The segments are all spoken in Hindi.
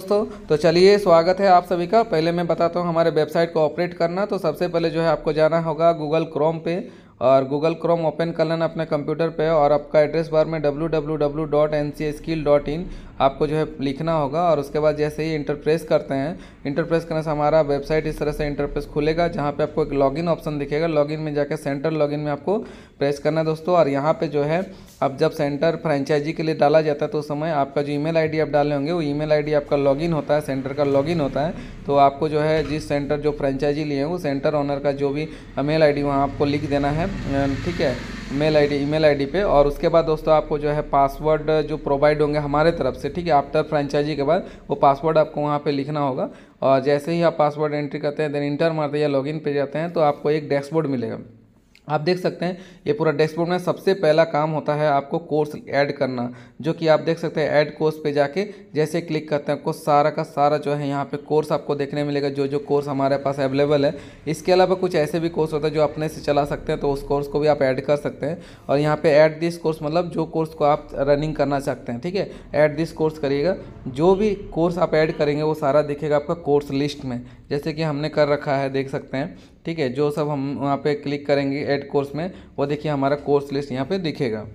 दोस्तों तो चलिए स्वागत है आप सभी का पहले मैं बताता हूँ हमारे वेबसाइट को ऑपरेट करना तो सबसे पहले जो है आपको जाना होगा गूगल क्रोम पे और गूगल क्रोम ओपन कर लेना अपने कंप्यूटर पे और आपका एड्रेस बार में W W W dot N C skill dot in आपको जो है लिखना होगा और उसके बाद जैसे ही इंटरप्रेस करते हैं इंटरप्रेस करने से हमारा वेबसाइट इस तरह से इंटरप्रेस खुलेगा जहाँ पे आपको एक लॉगिन ऑप्शन दिखेगा लॉगिन में जाकर सेंटर लॉगिन में आपको प्रेस करना है दोस्तों और यहाँ पे जो है अब जब सेंटर फ्रेंचाइजी के लिए डाला जाता है तो उस समय आपका जो ईमेल आईडी आप डाले होंगे वो ईमेल आईडी आपका लॉगिन होता है सेंटर का लॉगिन होता है तो आपको जो है जिस सेंटर जो फ्रेंचाइजी लिए हैं वो सेंटर ऑनर का जो भी मेल आई डी वहाँ आपको लिख देना है ठीक है मेल आईडी ईमेल आईडी पे और उसके बाद दोस्तों आपको जो है पासवर्ड जो प्रोवाइड होंगे हमारे तरफ से ठीक है आफ्टर फ्रेंचाइजी के बाद वो पासवर्ड आपको वहाँ पे लिखना होगा और जैसे ही आप पासवर्ड एंट्री करते हैं देन इंटर मारते हैं या लॉगिन पे जाते हैं तो आपको एक डैशबोर्ड मिलेगा आप देख सकते हैं ये पूरा डैशबोर्ड में सबसे पहला काम होता है आपको कोर्स ऐड करना जो कि आप देख सकते हैं ऐड कोर्स पे जाके जैसे क्लिक करते हैं आपको सारा का सारा जो है यहाँ पे कोर्स आपको देखने मिलेगा जो जो कोर्स हमारे पास अवेलेबल है इसके अलावा कुछ ऐसे भी कोर्स होते हैं जो अपने से चला सकते हैं तो उस कोर्स को भी आप ऐड कर सकते हैं और यहाँ पर ऐड दिस कोर्स मतलब जो कोर्स को आप रनिंग करना चाहते हैं ठीक है ऐड दिस कोर्स करिएगा जो भी कोर्स आप ऐड करेंगे वो सारा दिखेगा आपका कोर्स लिस्ट में जैसे कि हमने कर रखा है देख सकते हैं ठीक है जो सब हम वहाँ पे क्लिक करेंगे ऐड कोर्स में वो देखिए हमारा कोर्स लिस्ट यहाँ पे दिखेगा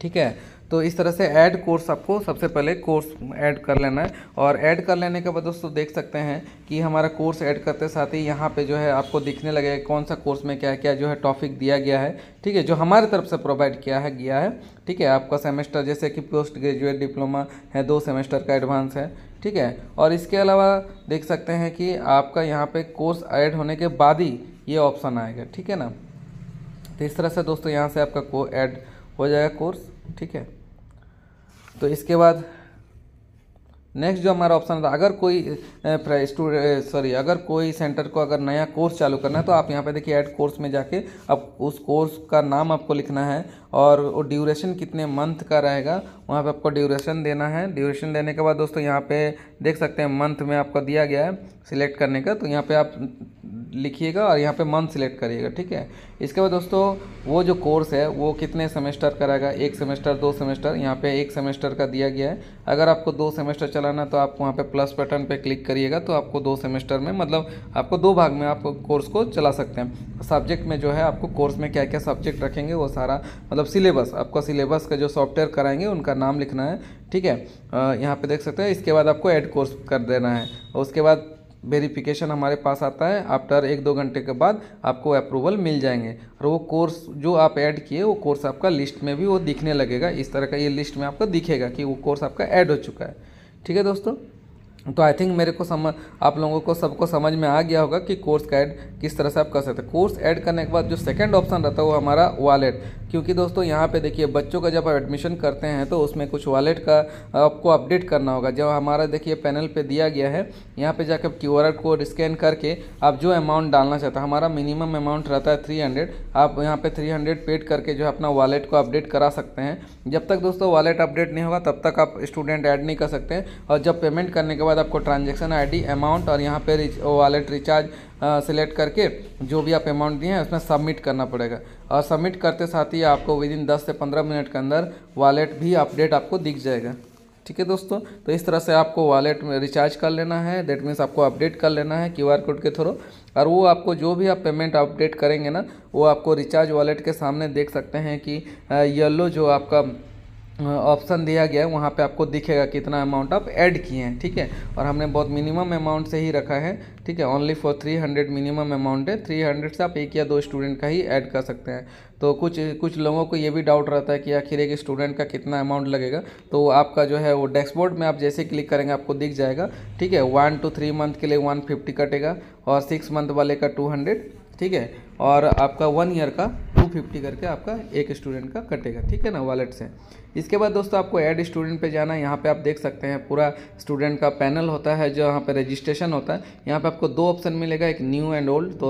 ठीक है तो इस तरह से ऐड कोर्स आपको सबसे पहले कोर्स ऐड कर लेना है और ऐड कर लेने के बाद दोस्तों देख सकते हैं कि हमारा कोर्स ऐड करते साथ ही यहाँ पे जो है आपको दिखने लगेगा कौन सा कोर्स में क्या क्या जो है टॉपिक दिया गया है ठीक है जो हमारे तरफ से प्रोवाइड किया है गया है ठीक है आपका सेमेस्टर जैसे कि पोस्ट ग्रेजुएट डिप्लोमा है दो सेमेस्टर का एडवांस है ठीक है और इसके अलावा देख सकते हैं कि आपका यहाँ पर कोर्स ऐड होने के बाद ही ये ऑप्शन आएगा ठीक है ना तो इस तरह से दोस्तों यहाँ से आपका को ऐड हो जाएगा कोर्स ठीक है तो इसके बाद नेक्स्ट जो हमारा ऑप्शन था अगर कोई स्टूडेंट सॉरी अगर कोई सेंटर को अगर नया कोर्स चालू करना है तो आप यहाँ पे देखिए ऐड कोर्स में जाके अब उस कोर्स का नाम आपको लिखना है और वो ड्यूरेशन कितने मंथ का रहेगा वहाँ पे आपको ड्यूरेशन देना है ड्यूरेशन देने के बाद दोस्तों यहाँ पे देख सकते हैं मंथ में आपको दिया गया है सिलेक्ट करने का तो यहाँ पर आप लिखिएगा और यहाँ पे मंथ सिलेक्ट करिएगा ठीक है इसके बाद दोस्तों वो जो कोर्स है वो कितने सेमेस्टर कराएगा एक सेमेस्टर दो सेमेस्टर यहाँ पे एक सेमेस्टर का दिया गया है अगर आपको दो सेमेस्टर चलाना तो आप वहाँ पे प्लस बटन पे क्लिक करिएगा तो आपको दो सेमेस्टर में मतलब आपको दो भाग में आप कोर्स को चला सकते हैं सब्जेक्ट में जो है आपको कोर्स में क्या क्या सब्जेक्ट रखेंगे वो सारा मतलब सिलेबस आपका सिलेबस का जो सॉफ्टवेयर कराएंगे उनका नाम लिखना है ठीक है यहाँ पे देख सकते हैं इसके बाद आपको ऐड कोर्स कर देना है उसके बाद वेरिफिकेशन हमारे पास आता है आफ्टर एक दो घंटे के बाद आपको अप्रूवल मिल जाएंगे और वो कोर्स जो आप ऐड किए वो कोर्स आपका लिस्ट में भी वो दिखने लगेगा इस तरह का ये लिस्ट में आपको दिखेगा कि वो कोर्स आपका ऐड हो चुका है ठीक है दोस्तों तो आई थिंक मेरे को समझ आप लोगों को सबको समझ में आ गया होगा कि कोर्स का ऐड किस तरह से आप कर सकते हैं कोर्स ऐड करने के बाद जो सेकंड ऑप्शन रहता है वो हमारा वॉलेट क्योंकि दोस्तों यहाँ पे देखिए बच्चों का जब आप एडमिशन करते हैं तो उसमें कुछ वॉलेट का आपको अपडेट करना होगा जब हमारा देखिए पैनल पे दिया गया है यहाँ पे जाकर क्यू आर कोड स्कैन करके आप जो अमाउंट डालना चाहते हैं हमारा मिनिमम अमाउंट रहता है थ्री हंड्रेड आप यहाँ पे थ्री हंड्रेड पेड करके जो है अपना वॉलेट को अपडेट करा सकते हैं जब तक दोस्तों वॉलेट अपडेट नहीं होगा तब तक आप स्टूडेंट ऐड नहीं कर सकते और जब पेमेंट करने के बाद आपको ट्रांजेक्शन आई अमाउंट और यहाँ पर वॉलेट रिचार्ज सिलेक्ट करके जो भी आप अमाउंट दिए हैं उसमें सबमिट करना पड़ेगा और सबमिट करते साथ ही आपको विद इन दस से पंद्रह मिनट के अंदर वॉलेट भी अपडेट आपको दिख जाएगा ठीक है दोस्तों तो इस तरह से आपको वॉलेट में रिचार्ज कर लेना है दैट मीन्स आपको अपडेट कर लेना है क्यूआर कोड के थ्रू और वो आपको जो भी आप पेमेंट अपडेट करेंगे ना वो आपको रिचार्ज वॉलेट के सामने देख सकते हैं कि येलो जो आपका ऑप्शन दिया गया है वहाँ पे आपको दिखेगा कितना अमाउंट आप ऐड किए हैं ठीक है और हमने बहुत मिनिमम अमाउंट से ही रखा है ठीक है only for three hundred minimum amount है थ्री हंड्रेड से आप एक या दो स्टूडेंट का ही ऐड कर सकते हैं तो कुछ कुछ लोगों को ये भी डाउट रहता है कि आखिर एक स्टूडेंट का कितना अमाउंट लगेगा तो आपका जो है वो डैशबोर्ड में आप जैसे क्लिक करेंगे आपको दिख जाएगा ठीक है वन टू थ्री मंथ के लिए वन फिफ्टी कटेगा और सिक्स मंथ वाले का टू हंड्रेड ठीक है और आपका वन ईयर का टू फिफ्टी करके आपका एक स्टूडेंट का कटेगा ठीक है ना वॉलेट से इसके बाद दोस्तों आपको ऐड स्टूडेंट पे जाना है यहाँ पे आप देख सकते हैं पूरा स्टूडेंट का पैनल होता है जो यहाँ पे रजिस्ट्रेशन होता है यहाँ पे आपको दो ऑप्शन मिलेगा एक न्यू एंड ओल्ड तो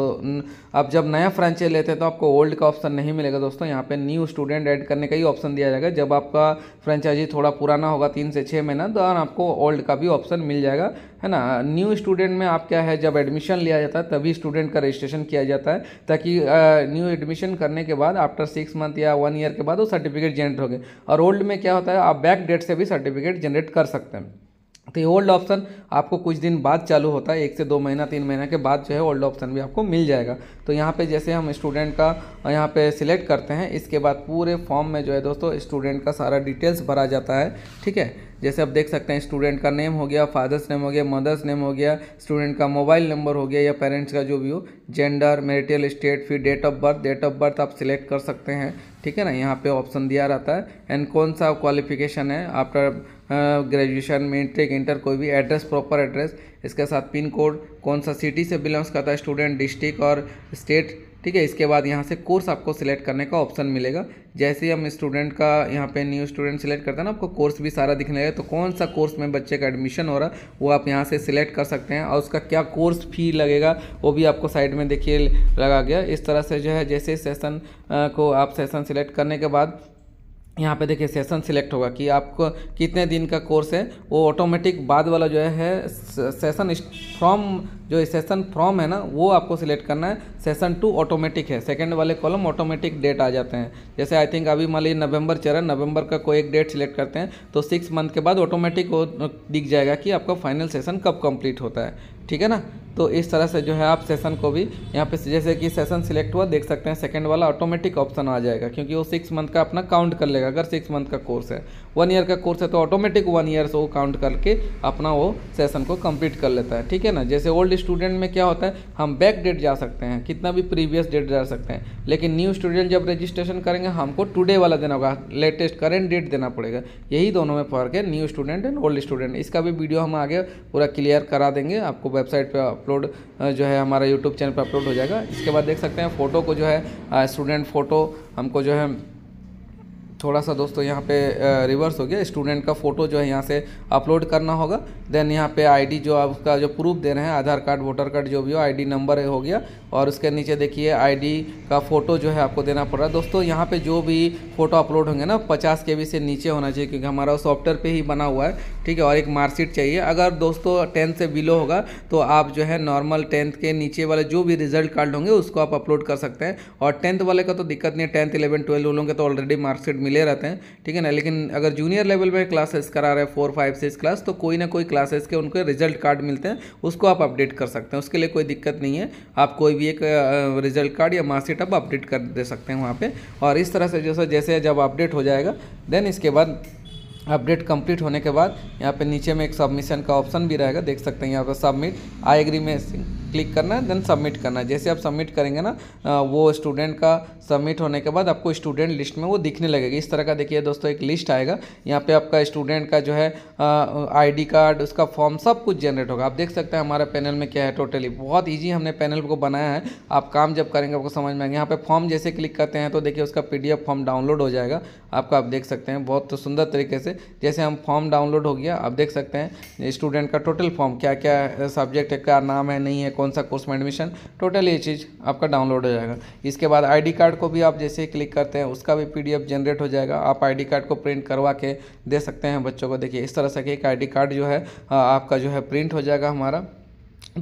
आप जब नया फ्रांचाइज लेते हैं तो आपको ओल्ड का ऑप्शन नहीं मिलेगा दोस्तों यहाँ पर न्यू स्टूडेंट ऐड करने का ही ऑप्शन दिया जाएगा जब आपका फ्रेंचाइजी थोड़ा पुराना होगा तीन से छः महीना तो आपको ओल्ड का भी ऑप्शन मिल जाएगा है ना न्यू स्टूडेंट में आप क्या है जब एडमिशन लिया जाता है तभी स्टूडेंट का रजिस्ट्रेशन किया जाता है ताकि न्यू एडमिशन करने के बाद आफ्टर सिक्स मंथ या वन ईयर के बाद वो सर्टिफिकेट जनरेट हो गए और ओल्ड में क्या होता है आप बैक डेट से भी सर्टिफिकेट जनरेट कर सकते हैं तो ये ओल्ड ऑप्शन आपको कुछ दिन बाद चालू होता है एक से दो महीना तीन महीना के बाद जो है ओल्ड ऑप्शन भी आपको मिल जाएगा तो यहाँ पे जैसे हम स्टूडेंट का यहाँ पे सिलेक्ट करते हैं इसके बाद पूरे फॉर्म में जो है दोस्तों स्टूडेंट का सारा डिटेल्स भरा जाता है ठीक है जैसे आप देख सकते हैं स्टूडेंट का नेम हो गया फादर्स नेम हो गया मदर्स नेम हो गया स्टूडेंट का मोबाइल नंबर हो गया या पेरेंट्स का जो भी हो जेंडर मेरिटल स्टेट फिर date of birth date of birth आप सिलेक्ट कर सकते हैं ठीक है ना यहाँ पे ऑप्शन दिया रहता है एंड कौन सा क्वालिफिकेशन है आफ्टर ग्रेजुएशन मेट्रिक इंटर कोई भी एड्रेस प्रॉपर एड्रेस इसके साथ पिन कोड कौन सा सिटी से बिलोंग्स करता है स्टूडेंट डिस्ट्रिक्ट और स्टेट ठीक है इसके बाद यहाँ से कोर्स आपको सिलेक्ट करने का ऑप्शन मिलेगा जैसे ही हम स्टूडेंट का यहाँ पे न्यू स्टूडेंट सिलेक्ट करते हैं ना आपको कोर्स भी सारा दिखने लगेगा तो कौन सा कोर्स में बच्चे का एडमिशन हो रहा है वो आप यहाँ से सिलेक्ट कर सकते हैं और उसका क्या कोर्स फी लगेगा वो भी आपको साइड में देखिए लगा गया इस तरह से जो है जैसे सेसन को आप सेसन सिलेक्ट करने के बाद यहाँ पे देखिए सेशन सिलेक्ट होगा कि आपको कितने दिन का कोर्स है वो ऑटोमेटिक बाद वाला जो है सेशन फ्रॉम जो सेशन फ्रॉम है ना वो आपको सिलेक्ट करना है सेशन टू ऑटोमेटिक है सेकेंड वाले कॉलम ऑटोमेटिक डेट आ जाते हैं जैसे आई थिंक अभी मान लीजिए नवंबर चल रहा है नवंबर का कोई एक डेट सिलेक्ट करते हैं तो सिक्स मंथ के बाद ऑटोमेटिक वो दिख जाएगा कि आपका फाइनल सेशन कब कंप्लीट होता है ठीक है ना तो इस तरह से जो है आप सेशन को भी यहाँ पे जैसे कि सेशन सिलेक्ट हुआ देख सकते हैं सेकंड वाला ऑटोमेटिक ऑप्शन आ जाएगा क्योंकि वो सिक्स मंथ का अपना काउंट कर लेगा अगर सिक्स मंथ का कोर्स है वन ईयर का कोर्स है तो ऑटोमेटिक वन ईयर से वो काउंट करके अपना वो सेशन को कंप्लीट कर लेता है ठीक है ना जैसे ओल्ड स्टूडेंट में क्या होता है हम बैक डेट जा सकते हैं कितना भी प्रीवियस डेट जा सकते हैं लेकिन न्यू स्टूडेंट जब रजिस्ट्रेशन करेंगे हमको टुडे वाला देना होगा लेटेस्ट करेंट डेट देना पड़ेगा यही दोनों में फर्क है new student and old student इसका भी वीडियो हम आगे पूरा क्लियर करा देंगे आपको वेबसाइट पर अपलोड जो है हमारा यूट्यूब चैनल पर अपलोड हो जाएगा इसके बाद देख सकते हैं फ़ोटो को जो है स्टूडेंट फ़ोटो हमको जो है थोड़ा सा दोस्तों यहाँ पे रिवर्स हो गया स्टूडेंट का फ़ोटो जो है यहाँ से अपलोड करना होगा देन यहाँ पे आईडी जो आप उसका जो प्रूफ दे रहे हैं आधार कार्ड वोटर कार्ड जो भी हो आईडी नंबर हो गया और उसके नीचे देखिए आईडी का फ़ोटो जो है आपको देना पड़ रहा है दोस्तों यहाँ पे जो भी फ़ोटो अपलोड होंगे ना पचास के से नीचे होना चाहिए क्योंकि हमारा सॉफ्टवेयर पे ही बना हुआ है ठीक है और एक मार्कशीट चाहिए अगर दोस्तों टेंथ से बिलो होगा तो आप जो है नॉर्मल टेंथ के नीचे वाले जो भी रिजल्ट कार्ड होंगे उसको आप अपलोड कर सकते हैं और टेंथ वाले का तो दिक्कत नहीं है टेंथ इलेवन ट्वेल्व वालों के तो ऑलरेडी मार्कशीट मिले रहते हैं ठीक है ना लेकिन अगर जूनियर लेवल पर क्लासेस करा रहे हैं फोर फाइव सिक्स क्लास तो कोई ना कोई क्लास क्लासेस के उनके रिजल्ट कार्ड मिलते हैं उसको आप अपडेट कर सकते हैं उसके लिए कोई दिक्कत नहीं है आप कोई भी एक रिजल्ट कार्ड या मार्कशीट आप अपडेट कर दे सकते हैं वहाँ पर और इस तरह से जैसे जैसे जब अपडेट हो जाएगा देन इसके बाद अपडेट कंप्लीट होने के बाद यहाँ पे नीचे में एक सबमिशन का ऑप्शन भी रहेगा देख सकते हैं यहाँ पर सबमिट आई एग्री में क्लिक करना है देन सबमिट करना है जैसे आप सबमिट करेंगे ना वो स्टूडेंट का सबमिट होने के बाद आपको स्टूडेंट लिस्ट में वो दिखने लगेगी इस तरह का देखिए दोस्तों एक लिस्ट आएगा यहाँ पे आपका स्टूडेंट का जो है आईडी कार्ड उसका फॉर्म सब कुछ जनरेट होगा आप देख सकते हैं हमारे पैनल में क्या है टोटली बहुत ईजी हमने पैनल को बनाया है आप काम जब करेंगे आपको समझ में आएंगे यहाँ पर फॉर्म जैसे क्लिक करते हैं तो देखिए उसका पी फॉर्म डाउनलोड हो जाएगा आपका आप देख सकते हैं बहुत तो सुंदर तरीके से जैसे हम फॉर्म डाउनलोड हो गया आप देख सकते हैं स्टूडेंट का टोटल फॉर्म क्या क्या सब्जेक्ट है क्या नाम है नहीं है कौन कौन सा कोर्स में एडमिशन टोटल ये चीज़ आपका डाउनलोड हो जाएगा इसके बाद आईडी कार्ड को भी आप जैसे ही क्लिक करते हैं उसका भी पीडीएफ जनरेट हो जाएगा आप आईडी कार्ड को प्रिंट करवा के दे सकते हैं बच्चों को देखिए इस तरह से एक आई कार्ड जो है आपका जो है प्रिंट हो जाएगा हमारा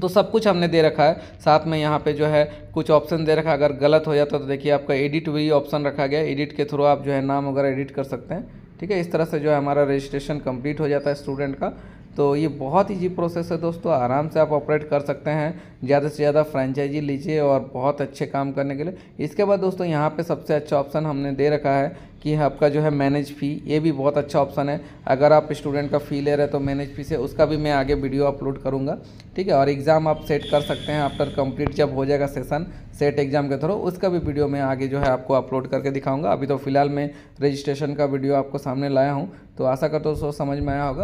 तो सब कुछ हमने दे रखा है साथ में यहाँ पे जो है कुछ ऑप्शन दे रखा है अगर गलत हो जाता तो देखिए आपका एडिट भी ऑप्शन रखा गया एडिट के थ्रू आप जो है नाम वगैरह एडिट कर सकते हैं ठीक है इस तरह से जो है हमारा रजिस्ट्रेशन कंप्लीट हो जाता है स्टूडेंट का तो ये बहुत ईजी प्रोसेस है दोस्तों आराम से आप ऑपरेट कर सकते हैं ज़्यादा से ज़्यादा फ्रेंचाइजी लीजिए और बहुत अच्छे काम करने के लिए इसके बाद दोस्तों यहाँ पे सबसे अच्छा ऑप्शन हमने दे रखा है कि आपका जो है मैनेज फ़ी ये भी बहुत अच्छा ऑप्शन है अगर आप स्टूडेंट का फ़ी ले रहे हैं तो मैनेज फ़ी से उसका भी मैं आगे वीडियो अपलोड करूँगा ठीक है और एग्ज़ाम आप सेट कर सकते हैं आफ्टर कम्प्लीट जब हो जाएगा सेशन सेट एग्ज़ाम के थ्रू उसका भी वीडियो मैं आगे जो है आपको अपलोड करके दिखाऊँगा अभी तो फ़िलहाल मैं रजिस्ट्रेशन का वीडियो आपको सामने लाया हूँ तो आशा करता हूँ समझ में आया होगा